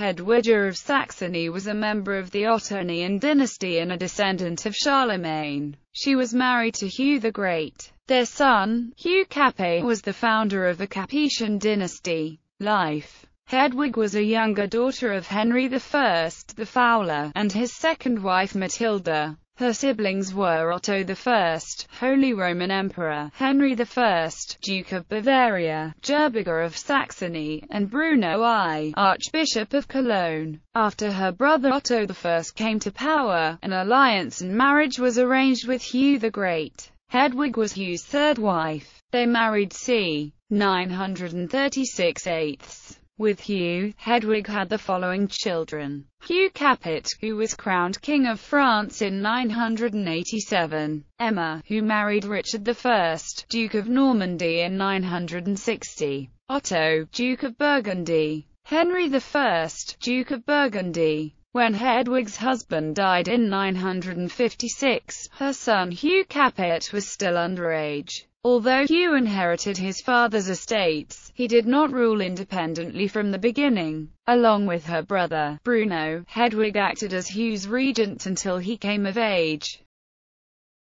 Hedwig of Saxony was a member of the Ottonian dynasty and a descendant of Charlemagne. She was married to Hugh the Great. Their son, Hugh Capet, was the founder of the Capetian dynasty. Life Hedwig was a younger daughter of Henry I the Fowler, and his second wife Matilda. Her siblings were Otto I, Holy Roman Emperor, Henry I, Duke of Bavaria, Gerberger of Saxony, and Bruno I, Archbishop of Cologne. After her brother Otto I came to power, an alliance and marriage was arranged with Hugh the Great. Hedwig was Hugh's third wife. They married c. 936 8 with Hugh, Hedwig had the following children. Hugh Capet, who was crowned King of France in 987. Emma, who married Richard I, Duke of Normandy in 960. Otto, Duke of Burgundy. Henry I, Duke of Burgundy. When Hedwig's husband died in 956, her son Hugh Capet was still underage. Although Hugh inherited his father's estates, he did not rule independently from the beginning. Along with her brother, Bruno, Hedwig acted as Hugh's regent until he came of age.